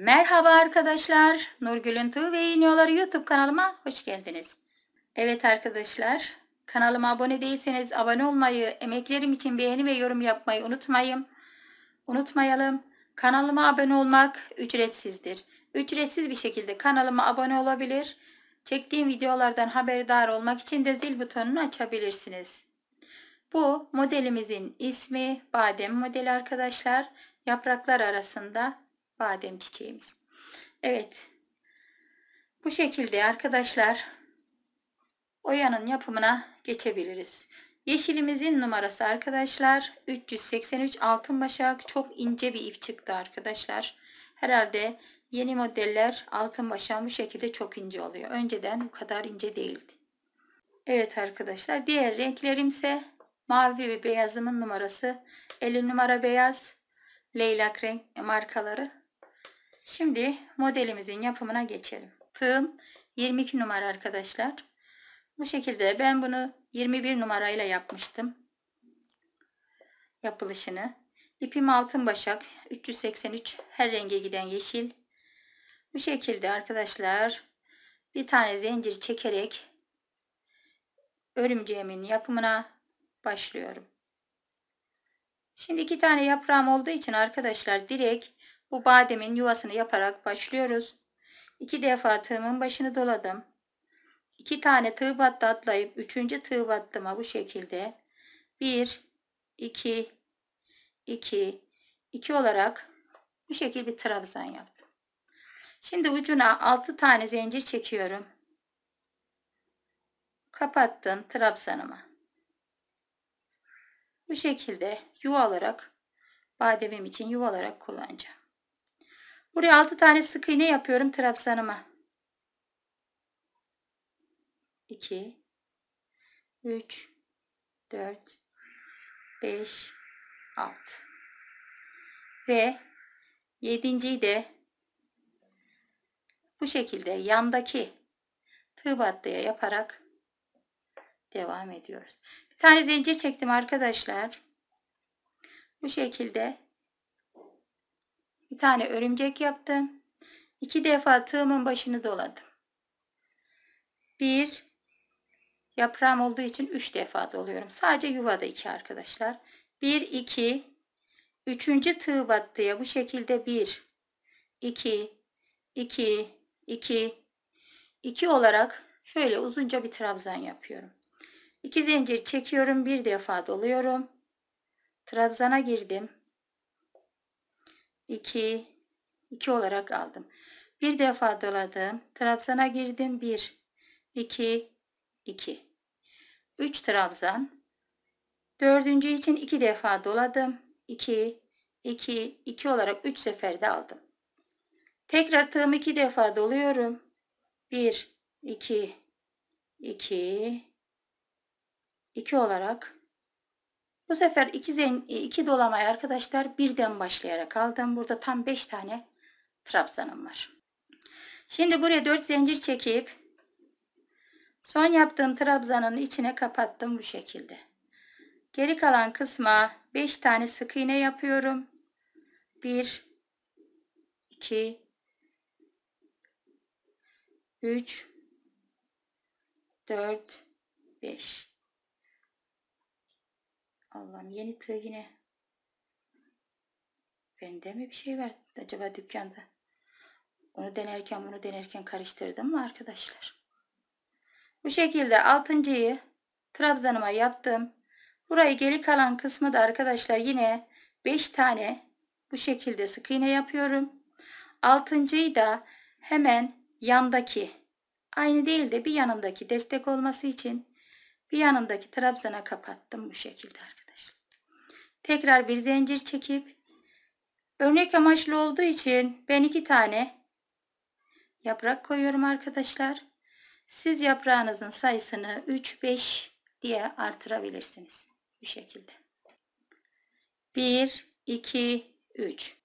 Merhaba arkadaşlar. Nurgül'ün Tığ ve İğniyorları YouTube kanalıma hoş geldiniz. Evet arkadaşlar, kanalıma abone değilseniz abone olmayı, emeklerim için beğeni ve yorum yapmayı unutmayın. Unutmayalım. Kanalıma abone olmak ücretsizdir. Ücretsiz bir şekilde kanalıma abone olabilir. Çektiğim videolardan haberdar olmak için de zil butonunu açabilirsiniz. Bu modelimizin ismi badem modeli arkadaşlar. Yapraklar arasında badem çiçeğimiz. Evet. Bu şekilde arkadaşlar oyanın yapımına geçebiliriz. Yeşilimizin numarası arkadaşlar 383 altın başak çok ince bir ip çıktı arkadaşlar. Herhalde yeni modeller altın başak bu şekilde çok ince oluyor. Önceden bu kadar ince değildi. Evet arkadaşlar diğer renklerimse mavi ve beyazımın numarası 50 numara beyaz leylak renk markaları Şimdi modelimizin yapımına geçelim. Tığım 22 numara arkadaşlar. Bu şekilde ben bunu 21 numarayla yapmıştım. Yapılışını. İpim altın başak 383 her renge giden yeşil. Bu şekilde arkadaşlar bir tane zincir çekerek örümceğimin yapımına başlıyorum. Şimdi iki tane yaprağım olduğu için arkadaşlar direkt bu bademin yuvasını yaparak başlıyoruz. İki defa tığımın başını doladım. İki tane tığ battı atlayıp üçüncü tığ battıma bu şekilde bir, iki, iki, iki olarak bu şekil bir trabzan yaptım. Şimdi ucuna altı tane zincir çekiyorum. Kapattım trabzanımı. Bu şekilde yuva olarak bademim için yuva olarak kullanacağım. Buraya 6 tane sık iğne yapıyorum trabzanıma. 2 3 4 5 6 ve 7.yi de bu şekilde yandaki tığ battıya yaparak devam ediyoruz. Bir tane zincir çektim arkadaşlar. Bu şekilde bir tane örümcek yaptım. İki defa tığımın başını doladım. Bir yaprağım olduğu için üç defa doluyorum. Sadece yuvada iki arkadaşlar. Bir iki üçüncü tığ battıya bu şekilde bir iki iki iki iki olarak şöyle uzunca bir trabzan yapıyorum. İki zincir çekiyorum. Bir defa doluyorum. Trabzana girdim. 2 2 olarak aldım. Bir defa doladım. Trabzana girdim. 1 2 2 3 trabzan. Dördüncü için 2 defa doladım. 2 2 2 olarak 3 seferde aldım. Tekrar tığımı 2 defa doluyorum. 1 2 2 2 olarak bu sefer iki, zen, e, iki dolamaya arkadaşlar birden başlayarak aldım. Burada tam 5 tane trabzanım var. Şimdi buraya 4 zincir çekip son yaptığım trabzanın içine kapattım bu şekilde. Geri kalan kısma 5 tane sık iğne yapıyorum. 1 2 3 4 5 Allah'ım yeni köy yine. Bende mi bir şey var acaba dükkanda? Onu denerken bunu denerken karıştırdım mı arkadaşlar? Bu şekilde altıncıyı trabzanıma yaptım. Burayı geri kalan kısmı da arkadaşlar yine 5 tane bu şekilde sık iğne yapıyorum. Altıncıyı da hemen yandaki aynı değil de bir yanındaki destek olması için bir yanındaki trabzana kapattım bu şekilde arkadaşlar. Tekrar bir zincir çekip örnek amaçlı olduğu için ben iki tane yaprak koyuyorum arkadaşlar. Siz yaprağınızın sayısını 3-5 diye artırabilirsiniz. Bu şekilde. 1, 2, 3.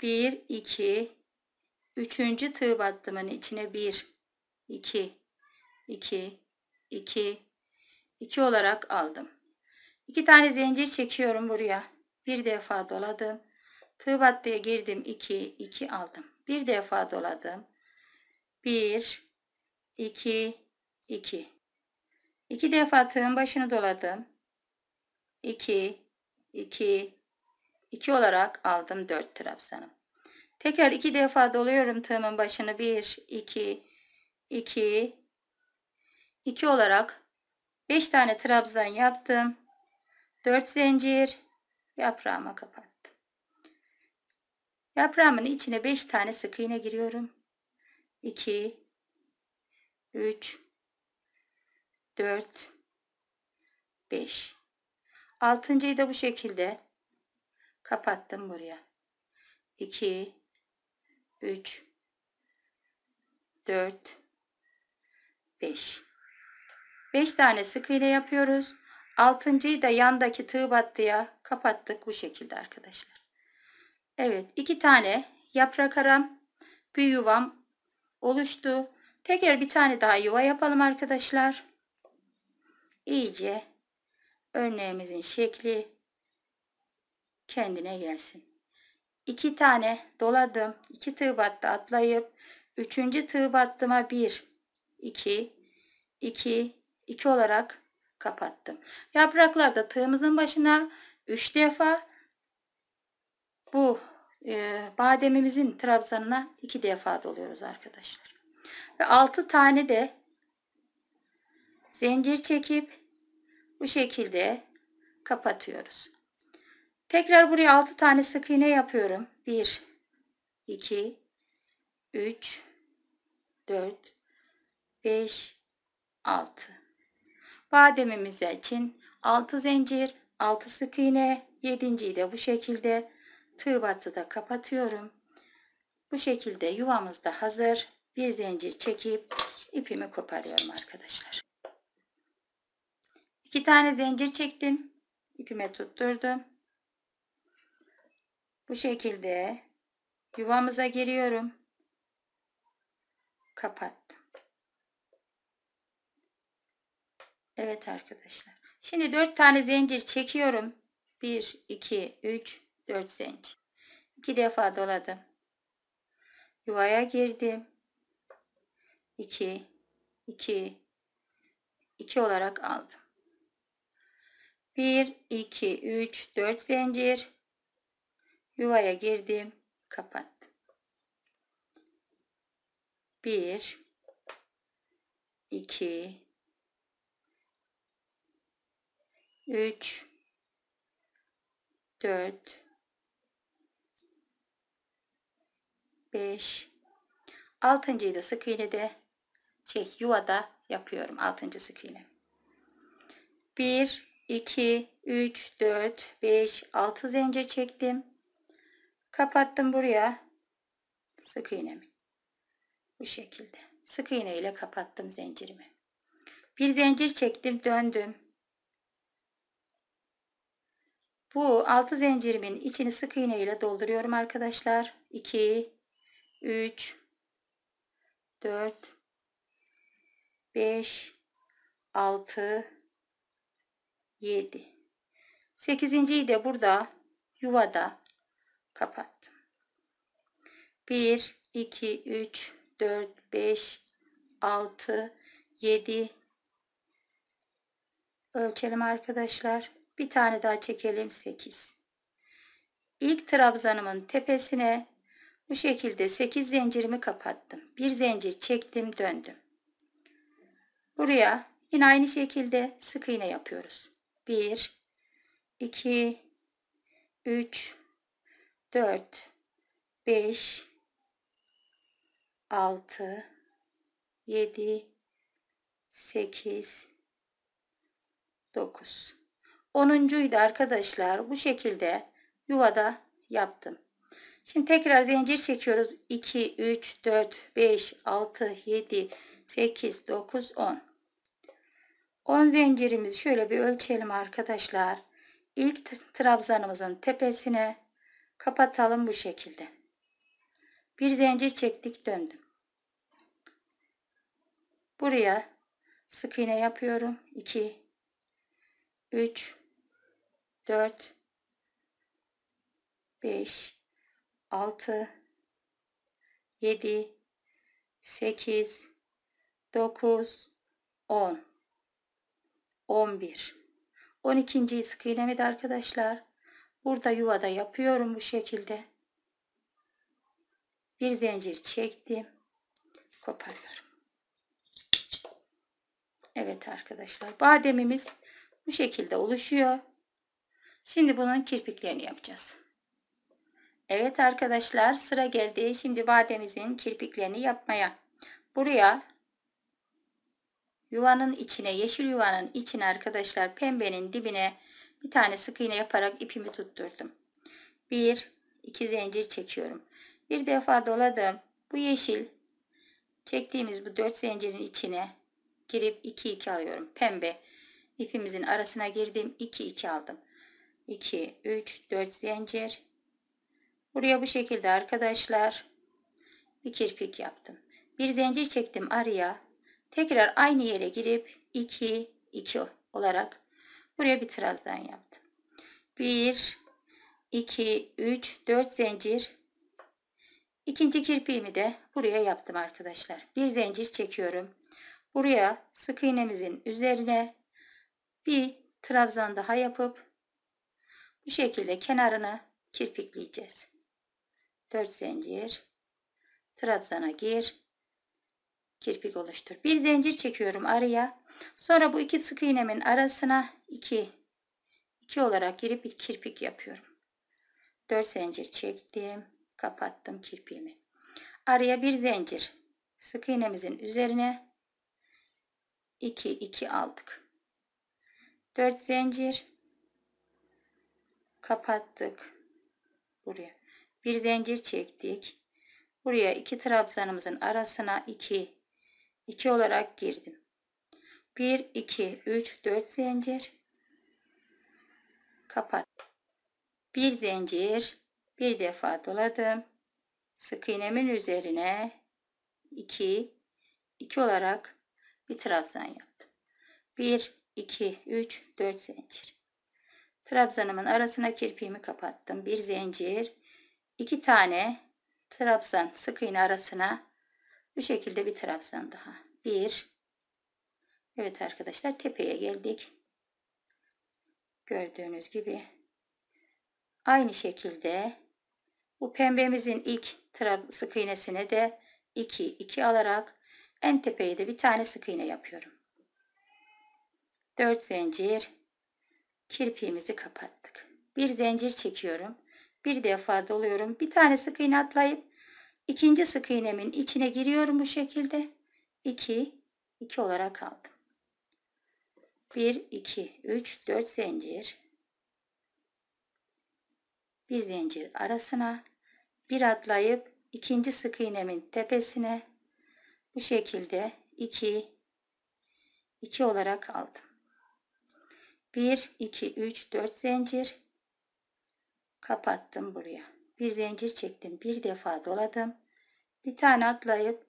1, 2, 3. tığ battımın içine 1, 2, 2, 2, 2 olarak aldım. 2 tane zincir çekiyorum buraya. Bir defa doladım. Tığ battıya girdim 2, 2 aldım. Bir defa doladım. 1, 2, 2. 2 defa tığın başını doladım. 2, 2, 2 olarak aldım 4 trabzanım. Tekrar 2 defa doluyorum tığımın başını. 1, 2, 2, 2 olarak 5 tane trabzan yaptım. 4 zincir yaprağıma kapattım. Yaprağımın içine 5 tane sık iğne giriyorum. 2 3 4 5 Altıncıyı da bu şekilde kapattım buraya. 2 3 4 5 5 tane sık iğne yapıyoruz. Altıncıyı da yandaki tığ battıya kapattık bu şekilde arkadaşlar. Evet iki tane yaprak aram bir yuvam oluştu. Tekrar bir tane daha yuva yapalım arkadaşlar. İyice örneğimizin şekli kendine gelsin. İki tane doladım. iki tığ battı atlayıp üçüncü tığ battıma bir, iki, iki, 2 olarak kapattım. Yapraklarda tığımızın başına 3 defa bu e, bademimizin trabzanına 2 defa doluyoruz arkadaşlar. Ve 6 tane de zincir çekip bu şekilde kapatıyoruz. Tekrar buraya 6 tane sık iğne yapıyorum. 1 2 3 4 5 6 Bademimiz için 6 zincir, 6 sık iğne, 7.yi de bu şekilde tığ da kapatıyorum. Bu şekilde yuvamız da hazır. Bir zincir çekip ipimi koparıyorum arkadaşlar. İki tane zincir çektim. İpime tutturdum. Bu şekilde yuvamıza giriyorum. Kapat Evet arkadaşlar. Şimdi 4 tane zincir çekiyorum. 1, 2, 3, 4 zincir. 2 defa doladım. Yuvaya girdim. 2, 2, 2 olarak aldım. 1, 2, 3, 4 zincir. Yuvaya girdim. Kapattım. 1, 2, 3 4 5 altıncıyı da sık iğne iğnede şey yuvada yapıyorum altıncı sık iğne 1 2 3 4 5 6 zincir çektim kapattım buraya sık iğnemi bu şekilde sık iğne ile kapattım zincirimi bir zincir çektim döndüm Bu altı zincirimin içini sık iğne ile dolduruyorum arkadaşlar. 2 3 4 5 6 7 8.yi de burada yuvada kapattım. 1 2 3 4 5 6 7 ölçelim arkadaşlar. Bir tane daha çekelim 8. İlk trabzanımın tepesine bu şekilde 8 zincirimi kapattım. Bir zincir çektim döndüm. Buraya yine aynı şekilde sık iğne yapıyoruz. 1 2 3 4 5 6 7 8 9 Onuncuydu arkadaşlar. Bu şekilde yuvada yaptım. Şimdi tekrar zincir çekiyoruz. 2, 3, 4, 5, 6, 7, 8, 9, 10. 10 zincirimizi şöyle bir ölçelim arkadaşlar. İlk trabzanımızın tepesine kapatalım bu şekilde. Bir zincir çektik döndüm. Buraya sık iğne yapıyorum. 2, 3, 4 5 6 7 8 9 10 11 12. sık iğnemi de arkadaşlar burada yuvada yapıyorum bu şekilde. Bir zincir çektim. Koparıyorum. Evet arkadaşlar bademimiz bu şekilde oluşuyor. Şimdi bunun kirpiklerini yapacağız. Evet arkadaşlar sıra geldi. Şimdi bademizin kirpiklerini yapmaya. Buraya yuvanın içine yeşil yuvanın içine arkadaşlar pembenin dibine bir tane sık iğne yaparak ipimi tutturdum. Bir iki zincir çekiyorum. Bir defa doladım. Bu yeşil çektiğimiz bu dört zincirin içine girip iki iki alıyorum. Pembe ipimizin arasına girdim iki iki aldım. 2 3 4 zincir buraya bu şekilde arkadaşlar bir kirpik yaptım bir zincir çektim araya tekrar aynı yere girip 2 2 olarak buraya bir trabzan yaptım 1 2 3 4 zincir İkinci kirpiğimi de buraya yaptım arkadaşlar bir zincir çekiyorum buraya sık iğnemizin üzerine bir trabzan daha yapıp bu şekilde kenarını kirpikleyeceğiz. 4 zincir. Trabzana gir. Kirpik oluştur. Bir zincir çekiyorum araya. Sonra bu iki sık iğnemin arasına 2 2 olarak girip bir kirpik yapıyorum. 4 zincir çektim. Kapattım kirpiğimi. Araya bir zincir. Sık iğnemizin üzerine 2 2 aldık. 4 zincir kapattık buraya bir zincir çektik buraya iki trabzanımızın arasına 2 2 olarak girdim 1 2 3 4 zincir kapat bir zincir bir defa doladım sık iğnemin üzerine 2 2 olarak bir trabzan yaptım 1 2 3 4 zincir Trabzanımın arasına kirpiğimi kapattım. Bir zincir, iki tane trabzan sık iğne arasına bu şekilde bir trabzan daha. Bir. Evet arkadaşlar tepeye geldik. Gördüğünüz gibi aynı şekilde bu pembemizin ilk sık iğnesine de 2 2 alarak en tepeye de bir tane sık iğne yapıyorum. 4 zincir kirpiğimizi kapattık. Bir zincir çekiyorum. Bir defa doluyorum. Bir tane sık iğne atlayıp ikinci sık iğnemin içine giriyorum bu şekilde. 2 2 olarak aldım. 1 2 3 4 zincir. Bir zincir arasına bir atlayıp ikinci sık iğnemin tepesine bu şekilde 2 2 olarak aldım. 1 2 3 4 zincir kapattım buraya bir zincir çektim bir defa doladım bir tane atlayıp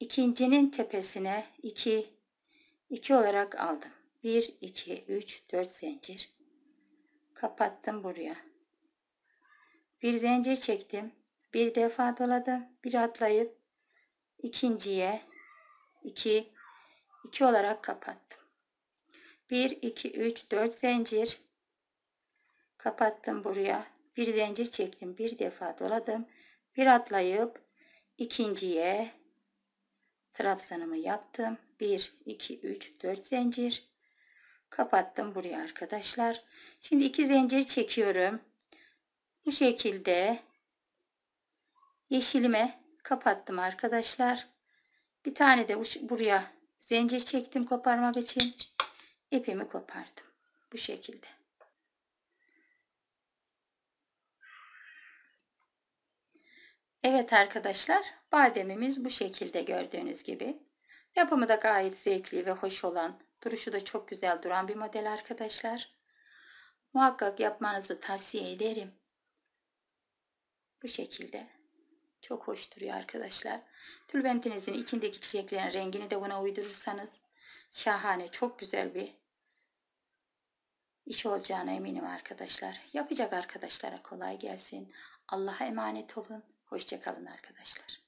ikincinin tepesine 2 2 olarak aldım 1 2 3 4 zincir kapattım buraya bir zincir çektim bir defa doladım bir atlayıp ikinciye 2 2 olarak kapattım 1 2 3 4 zincir kapattım buraya bir zincir çektim bir defa doladım bir atlayıp ikinciye trabzanımı yaptım 1 2 3 4 zincir kapattım buraya arkadaşlar şimdi iki zincir çekiyorum bu şekilde yeşilime kapattım arkadaşlar bir tane de buraya zincir çektim koparmak için ipimi kopardım. Bu şekilde. Evet arkadaşlar, bademimiz bu şekilde gördüğünüz gibi. Yapımı da gayet zevkli ve hoş olan, duruşu da çok güzel duran bir model arkadaşlar. Muhakkak yapmanızı tavsiye ederim. Bu şekilde. Çok hoş duruyor arkadaşlar. Tülbentinizin içindeki çiçeklerin rengini de buna uydurursanız şahane çok güzel bir iş olacağına eminim arkadaşlar. Yapacak arkadaşlara kolay gelsin. Allah'a emanet olun. Hoşçakalın arkadaşlar.